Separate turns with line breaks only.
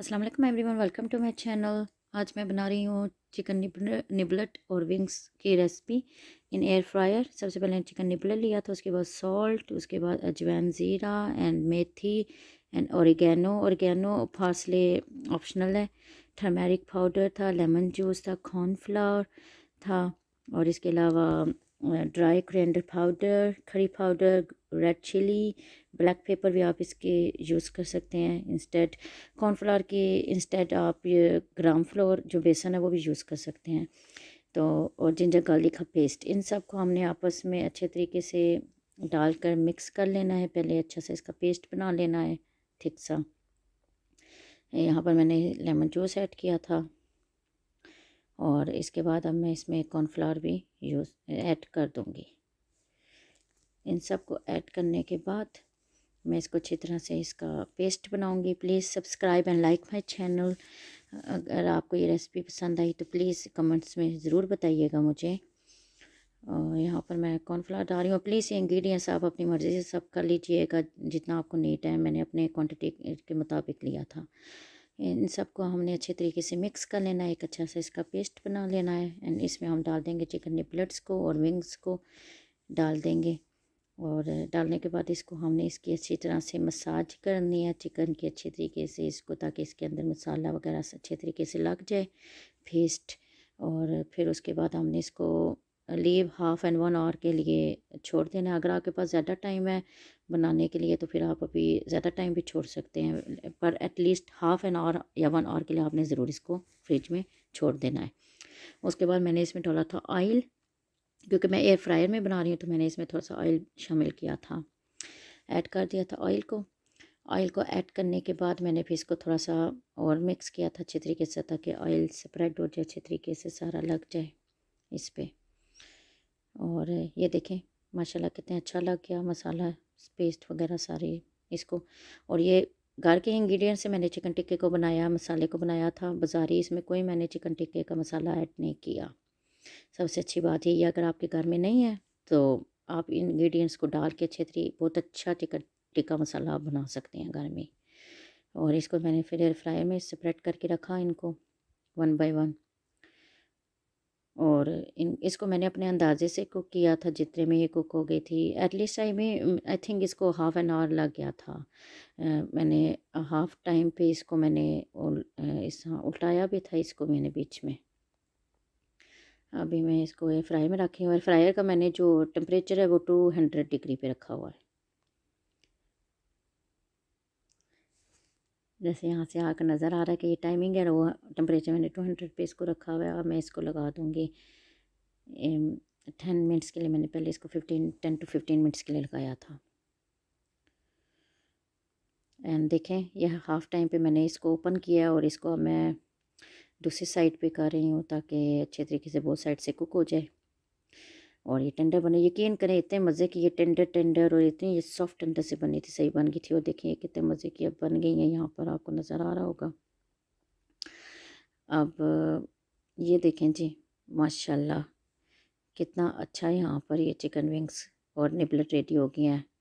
अस्सलाम वालेकुम everyone welcome to my channel आज मैं बना रही हूँ चिकन निबलेट और विंग्स की रेसिपी इन एयर फ्रायर सबसे पहले चिकन निबलेट लिया था उसके बाद सॉल्ट उसके बाद अजवैन ज़ीरा एंड मेथी एंड औरगैनो औरगैनो फासले ऑप्शनल है टर्मेरिक पाउडर था लेमन जूस था कॉर्नफ्लावर था और इसके अलावा ड्राई क्रेंडर पाउडर खड़ी powder red chilli black pepper भी आप इसके यूज़ कर सकते हैं इंस्टेड कॉर्नफ्लावर के इंस्टेड आप ये ग्राम फ्लोर जो बेसन है वो भी यूज़ कर सकते हैं तो और जिंजर गार्लिक का पेस्ट इन सब को हमने आपस में अच्छे तरीके से डालकर मिक्स कर लेना है पहले अच्छा से इसका पेस्ट बना लेना है थिक सा यहाँ पर मैंने लेमन जूस ऐड किया था और इसके बाद अब मैं इसमें कॉर्नफ्लावर भी यूज़ ऐड कर दूँगी इन सब को ऐड करने के बाद मैं इसको अच्छी तरह से इसका पेस्ट बनाऊंगी please subscribe and like my channel अगर आपको ये रेसिपी पसंद आई तो प्लीज़ कमेंट्स में ज़रूर बताइएगा मुझे और यहाँ पर मैं कॉर्नफ्लावर डाल रही हूँ प्लीज़ ये इंग्रेडिएंट्स आप अपनी मर्ज़ी से सब कर लीजिएगा जितना आपको नीट है मैंने अपने क्वान्टिटी के मुताबिक लिया था इन सबको हमने अच्छे तरीके से मिक्स कर लेना है एक अच्छा सा इसका पेस्ट बना लेना है एंड इसमें हम डाल देंगे चिकन निपलेट्स को और विंग्स को डाल देंगे और डालने के बाद इसको हमने इसकी अच्छी तरह से मसाज करनी है चिकन की अच्छी तरीके से इसको ताकि इसके अंदर मसाला वगैरह अच्छे तरीके से लग जाए पेस्ट और फिर उसके बाद हमने इसको leave half and one hour के लिए छोड़ देना अगर आपके पास ज़्यादा टाइम है बनाने के लिए तो फिर आप अभी ज़्यादा टाइम भी छोड़ सकते हैं पर एटलीस्ट हाफ़ एन आवर या वन आवर के लिए आपने ज़रूर इसको फ्रिज में छोड़ देना है उसके बाद मैंने इसमें डाला था ऑयल क्योंकि मैं एयर फ्रायर में बना रही हूँ तो मैंने इसमें थोड़ा सा ऑयल शामिल किया था ऐड कर दिया था ऑयल को ऑयल को ऐड करने के बाद मैंने फिर इसको थोड़ा सा और मिक्स किया था अच्छे तरीके से ताकि ऑयल स्प्रेड हो जाए अच्छे तरीके से सारा लग जाए इस पर और ये देखें माशाल्लाह कितने अच्छा लग गया मसाला पेस्ट वगैरह सारे इसको और ये घर के इंग्रेडिएंट से मैंने चिकन टिक्के को बनाया मसाले को बनाया था बाज़ारी इसमें कोई मैंने चिकन टिक्के का मसाला ऐड नहीं किया सबसे अच्छी बात यही है अगर आपके घर में नहीं है तो आप इंग्रेडिएंट्स को डाल के अच्छे तरी बहुत अच्छा टिका टिक्का मसाला आप बना सकते हैं घर में और इसको मैंने फिर एयर फ्राई में सेपरेट करके रखा इनको वन बाय वन और इन इसको मैंने अपने अंदाजे से कुक किया था जितने में ये कुक हो गई थी एटलीस्ट आई में आई थिंक इसको हाफ़ एन आवर लग गया था आ, मैंने हाफ़ टाइम पे इसको मैंने उल, इस हाँ, उल्टाया भी था इसको मैंने बीच में अभी मैं इसको एयर फ्राई में रखी हूँ एयर फ्रायर का मैंने जो टेम्परेचर है वो टू हंड्रेड डिग्री पे रखा हुआ है जैसे यहाँ से आकर नज़र आ रहा है कि ये टाइमिंग है वो टेम्परेचर मैंने टू हंड्रेड पे इसको रखा हुआ है और मैं इसको लगा दूँगी टेन मिनट्स के लिए मैंने पहले इसको fifteen ten two fifteen minutes के लिए लगाया था एंड देखें यह हाफ़ टाइम पे मैंने इसको ओपन किया और इसको मैं दूसरी साइड पे कर रही हूँ ताकि अच्छे तरीके से बहुत साइड से कुक हो जाए और ये टेंडर बने यकीन करें इतने मज़े की ये टेंडर टेंडर और इतनी ये सॉफ्ट टेंडर से बनी थी सही बन गई थी और देखिए कितने मज़े की अब बन गई हैं यहाँ पर आपको नज़र आ रहा होगा अब ये देखें जी माशाल्लाह कितना अच्छा यहाँ पर ये चिकन विंग्स और निबलेट रेडी हो गई हैं